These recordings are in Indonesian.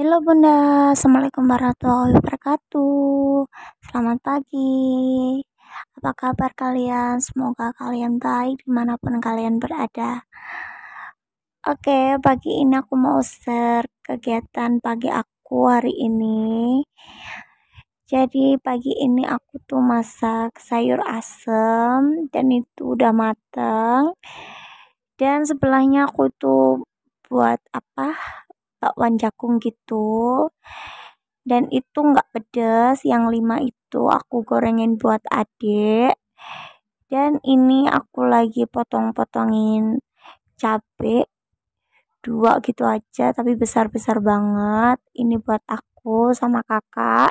Halo Bunda, Assalamualaikum warahmatullahi wabarakatuh Selamat pagi Apa kabar kalian? Semoga kalian baik dimanapun kalian berada Oke, pagi ini aku mau share kegiatan pagi aku hari ini Jadi pagi ini aku tuh masak sayur asem Dan itu udah mateng Dan sebelahnya aku tuh buat apa bakwan jagung gitu dan itu nggak pedes yang lima itu aku gorengin buat adik dan ini aku lagi potong-potongin cabe dua gitu aja tapi besar-besar banget ini buat aku sama kakak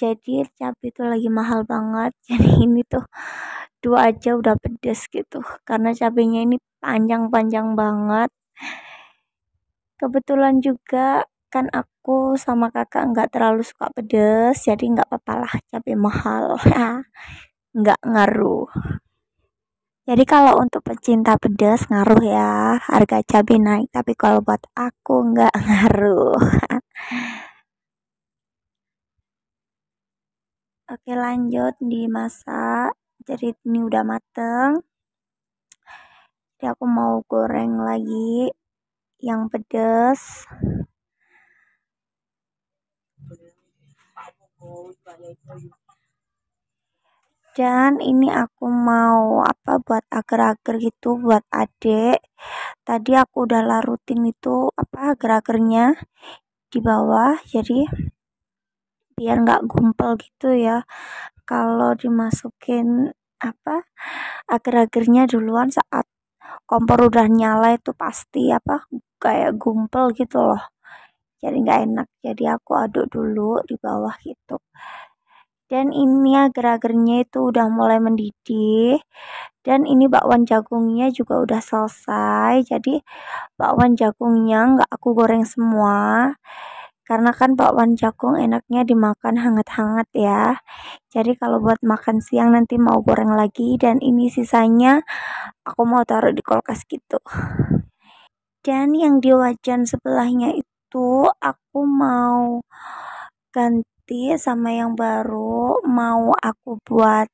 jadi cabe itu lagi mahal banget jadi ini tuh dua aja udah pedes gitu karena cabenya ini panjang-panjang banget kebetulan juga kan aku sama kakak nggak terlalu suka pedes jadi nggak apa-apa lah cabai mahal nggak ngaruh jadi kalau untuk pecinta pedas ngaruh ya harga cabai naik tapi kalau buat aku nggak ngaruh Oke lanjut dimasak jadi ini udah mateng jadi aku mau goreng lagi yang pedes dan ini aku mau apa buat agar-agar gitu buat adek tadi aku udah larutin itu apa agar-agarnya di bawah jadi biar nggak gumpel gitu ya kalau dimasukin apa akhir-akhirnya duluan saat kompor udah nyala itu pasti apa kayak gumpel gitu loh jadi nggak enak jadi aku aduk dulu di bawah gitu dan ini agar-agarnya itu udah mulai mendidih dan ini bakwan jagungnya juga udah selesai jadi bakwan jagungnya nggak aku goreng semua karena kan bakwan jagung enaknya dimakan hangat-hangat ya. Jadi kalau buat makan siang nanti mau goreng lagi dan ini sisanya aku mau taruh di kulkas gitu. Dan yang di wajan sebelahnya itu aku mau ganti sama yang baru, mau aku buat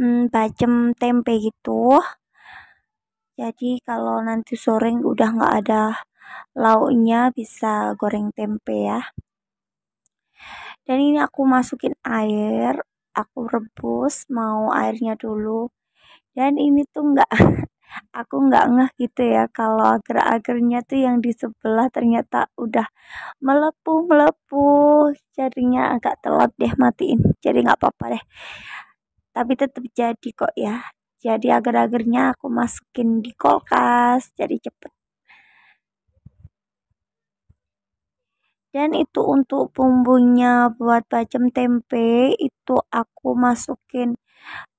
hmm, bacem tempe gitu. Jadi kalau nanti sore udah nggak ada lauknya bisa goreng tempe ya dan ini aku masukin air aku rebus mau airnya dulu dan ini tuh enggak aku enggak ngeh gitu ya kalau agar-agarnya tuh yang di sebelah ternyata udah melepuh melepuh jadinya agak telat deh matiin jadi enggak apa-apa deh tapi tetap jadi kok ya jadi agar-agarnya aku masukin di kulkas jadi cepet Dan itu untuk bumbunya buat bacem tempe itu aku masukin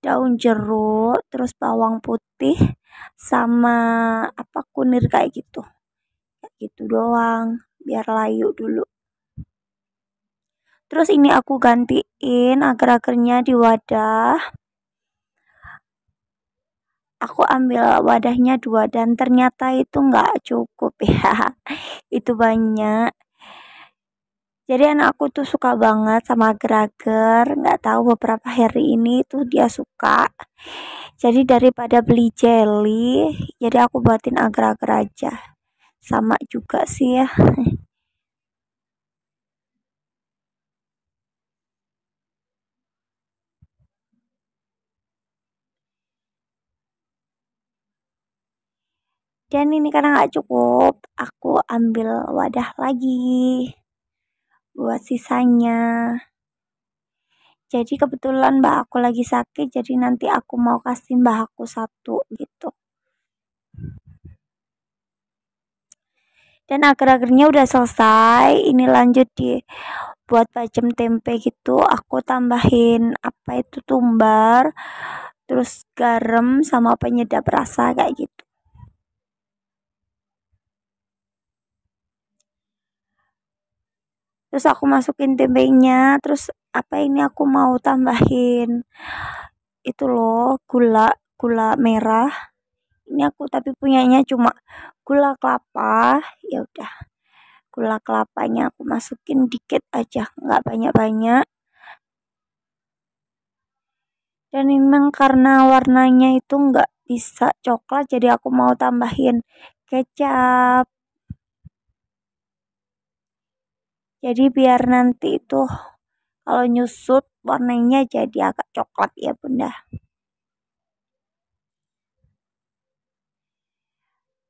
daun jeruk, terus bawang putih sama apa kunir kayak gitu. Kayak gitu doang, biar layu dulu. Terus ini aku gantiin agar-agarnya di wadah. Aku ambil wadahnya dua dan ternyata itu nggak cukup ya. itu banyak jadi anak aku tuh suka banget sama Grager, nggak tahu beberapa hari ini tuh dia suka. Jadi daripada beli jelly, jadi aku buatin agar-agar aja. Sama juga sih ya. Dan ini karena nggak cukup, aku ambil wadah lagi buat sisanya. Jadi kebetulan mbak aku lagi sakit, jadi nanti aku mau kasih mbak aku satu gitu. Dan akhir-akhirnya udah selesai, ini lanjut di buat bacem tempe gitu, aku tambahin apa itu tumbar, terus garam sama penyedap rasa kayak gitu. terus aku masukin tempenya terus apa ini aku mau tambahin itu loh gula gula merah ini aku tapi punyanya cuma gula kelapa ya udah gula kelapanya aku masukin dikit aja nggak banyak-banyak dan memang karena warnanya itu nggak bisa coklat jadi aku mau tambahin kecap jadi biar nanti itu kalau nyusut warnanya jadi agak coklat ya bunda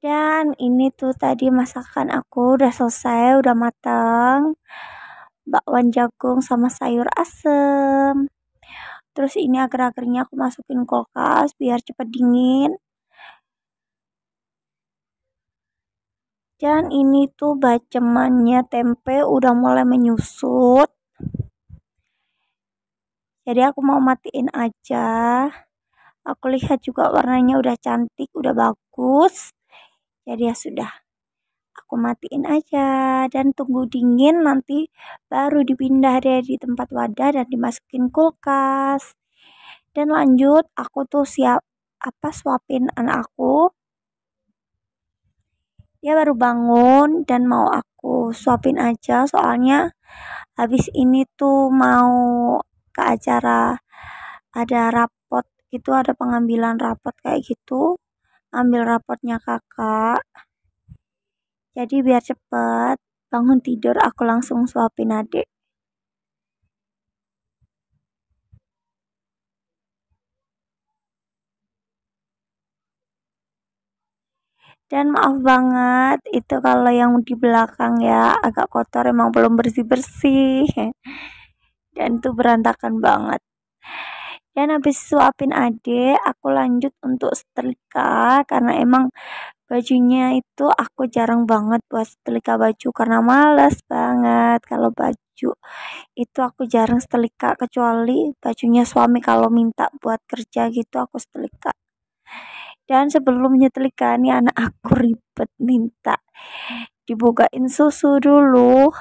dan ini tuh tadi masakan aku udah selesai udah mateng bakwan jagung sama sayur asem terus ini agar-agarnya aku masukin kulkas biar cepat dingin Dan ini tuh bacemannya tempe udah mulai menyusut. Jadi aku mau matiin aja. Aku lihat juga warnanya udah cantik, udah bagus. Jadi ya sudah. Aku matiin aja dan tunggu dingin nanti baru dipindah deh di tempat wadah dan dimasukin kulkas. Dan lanjut aku tuh siap apa suapin anak aku dia baru bangun dan mau aku suapin aja soalnya habis ini tuh mau ke acara ada rapot itu ada pengambilan rapot kayak gitu. Ambil rapotnya kakak. Jadi biar cepet bangun tidur aku langsung suapin adik. dan maaf banget itu kalau yang di belakang ya agak kotor emang belum bersih-bersih dan itu berantakan banget dan habis suapin adik aku lanjut untuk setrika karena emang bajunya itu aku jarang banget buat setrika baju karena males banget kalau baju itu aku jarang setrika kecuali bajunya suami kalau minta buat kerja gitu aku setrika dan sebelum nyetrika nih anak aku ribet minta dibukain susu dulu.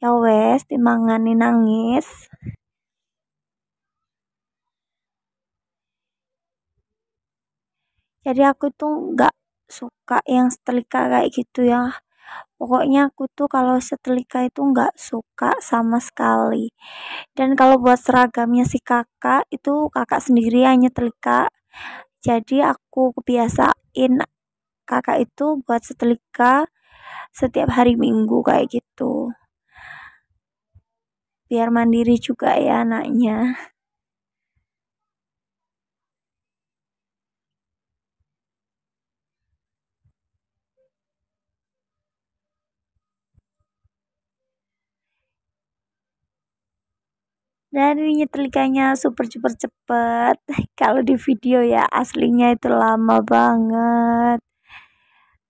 Ya wes, dimangani nangis. Jadi aku tuh nggak suka yang setelika kayak gitu ya. Pokoknya aku tuh kalau setelika itu nggak suka sama sekali. Dan kalau buat seragamnya si kakak itu kakak sendiri hanya telika jadi aku kebiasain kakak itu buat setelika setiap hari minggu kayak gitu biar mandiri juga ya anaknya dan ini telikanya super super cepet kalau di video ya aslinya itu lama banget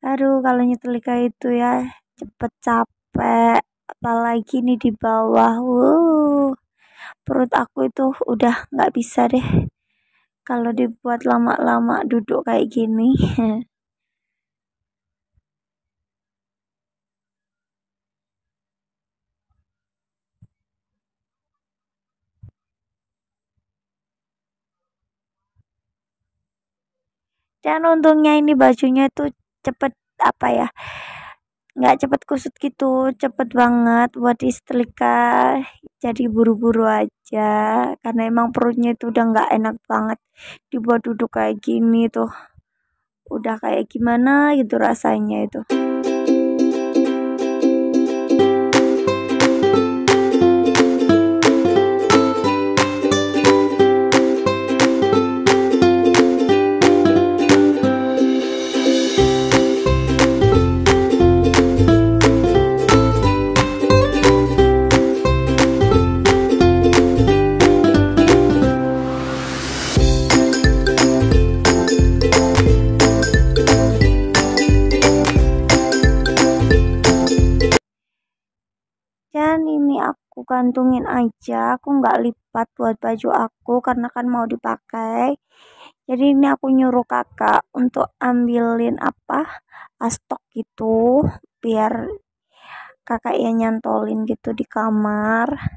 aduh kalau nyetelika itu ya cepet capek apalagi ini di bawah Wuh, perut aku itu udah nggak bisa deh kalau dibuat lama-lama duduk kayak gini dan untungnya ini bajunya itu cepet apa ya nggak cepet kusut gitu cepet banget buat istrika jadi buru-buru aja karena emang perutnya itu udah nggak enak banget dibuat duduk kayak gini tuh udah kayak gimana gitu rasanya itu pengen aja aku nggak lipat buat baju aku karena kan mau dipakai jadi ini aku nyuruh kakak untuk ambilin apa astok gitu biar kakak ya nyantolin gitu di kamar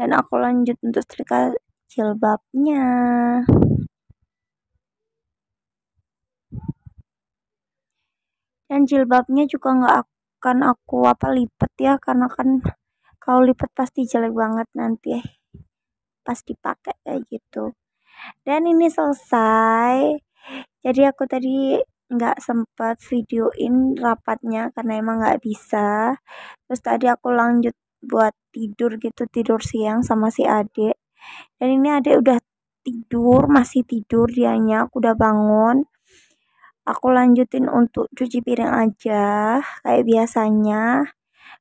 dan aku lanjut untuk setrika jilbabnya dan jilbabnya juga nggak akan aku apa lipat ya karena kan kalau lipat pasti jelek banget nanti eh, pas dipakai kayak gitu dan ini selesai jadi aku tadi nggak sempat videoin rapatnya karena emang nggak bisa terus tadi aku lanjut buat tidur gitu tidur siang sama si adik dan ini adik udah tidur masih tidur dianya aku udah bangun aku lanjutin untuk cuci piring aja kayak biasanya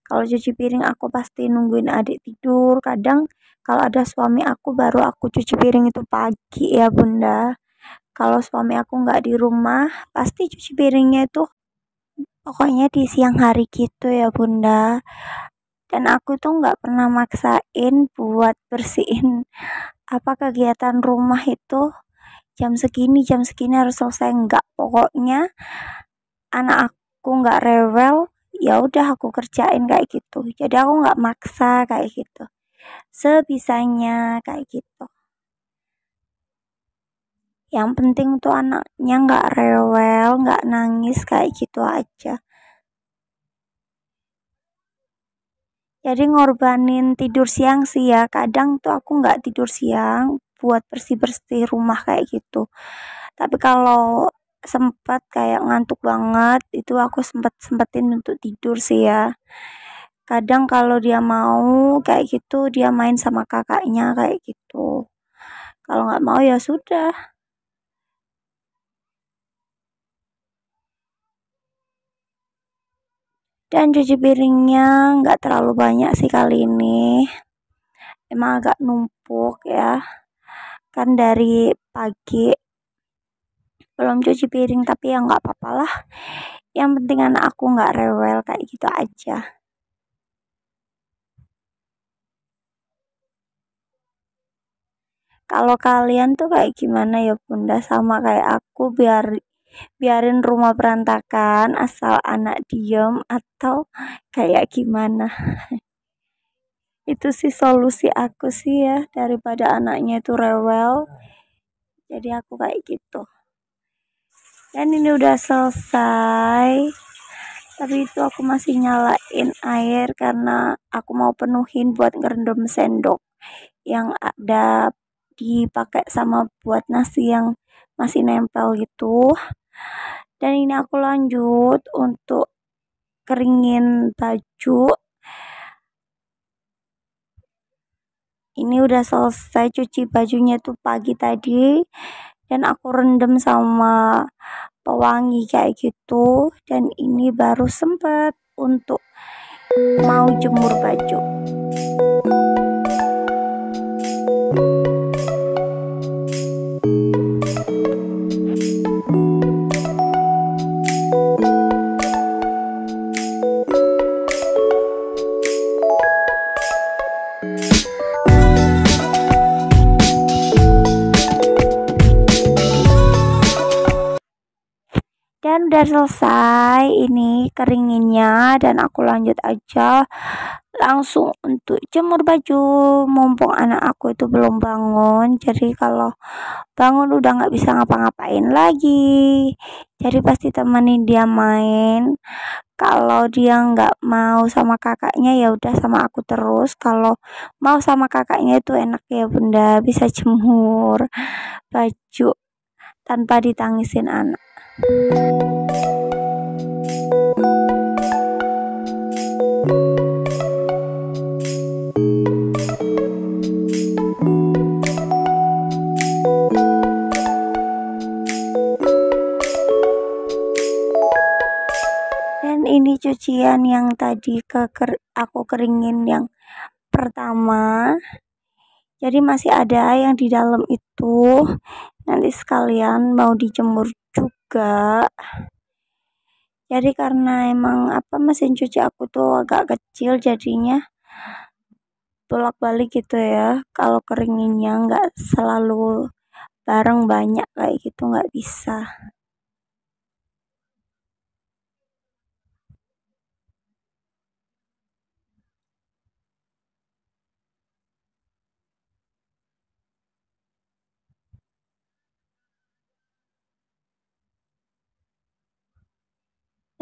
kalau cuci piring aku pasti nungguin adik tidur. Kadang kalau ada suami aku baru aku cuci piring itu pagi ya bunda. Kalau suami aku nggak di rumah pasti cuci piringnya itu pokoknya di siang hari gitu ya bunda. Dan aku tuh nggak pernah maksain buat bersihin apa kegiatan rumah itu jam segini jam segini harus selesai nggak pokoknya anak aku nggak rewel ya udah aku kerjain kayak gitu jadi aku nggak maksa kayak gitu sebisanya kayak gitu yang penting tuh anaknya nggak rewel nggak nangis kayak gitu aja jadi ngorbanin tidur siang sih ya kadang tuh aku nggak tidur siang buat bersih bersih rumah kayak gitu tapi kalau sempat kayak ngantuk banget itu aku sempat sempetin untuk tidur sih ya kadang kalau dia mau kayak gitu dia main sama kakaknya kayak gitu kalau nggak mau ya sudah dan cuci piringnya nggak terlalu banyak sih kali ini emang agak numpuk ya kan dari pagi belum cuci piring tapi ya nggak apa-apa lah yang penting anak aku nggak rewel kayak gitu aja kalau kalian tuh kayak gimana ya bunda sama kayak aku biar biarin rumah berantakan asal anak diem atau kayak gimana itu sih solusi aku sih ya daripada anaknya itu rewel jadi aku kayak gitu dan ini udah selesai tapi itu aku masih nyalain air karena aku mau penuhin buat ngerendam sendok yang ada dipakai sama buat nasi yang masih nempel gitu dan ini aku lanjut untuk keringin baju ini udah selesai cuci bajunya tuh pagi tadi dan aku rendam sama pewangi kayak gitu dan ini baru sempet untuk mau jemur baju. dan udah selesai ini keringinnya dan aku lanjut aja langsung untuk jemur baju mumpung anak aku itu belum bangun jadi kalau bangun udah nggak bisa ngapa-ngapain lagi jadi pasti temenin dia main kalau dia nggak mau sama kakaknya ya udah sama aku terus kalau mau sama kakaknya itu enak ya bunda bisa jemur baju tanpa ditangisin anak dan ini cucian yang tadi ke ker aku keringin yang pertama. Jadi masih ada yang di dalam itu nanti sekalian mau dijemur juga jadi karena emang apa mesin cuci aku tuh agak kecil jadinya bolak-balik gitu ya kalau keringinnya nggak selalu bareng banyak kayak gitu nggak bisa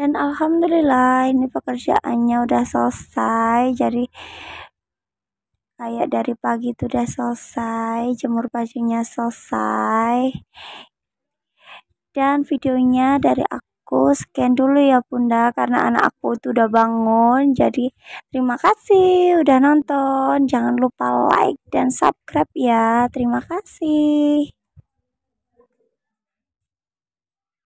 dan alhamdulillah ini pekerjaannya udah selesai jadi kayak dari pagi itu udah selesai jemur bajunya selesai dan videonya dari aku scan dulu ya bunda karena anak aku itu udah bangun jadi terima kasih udah nonton jangan lupa like dan subscribe ya terima kasih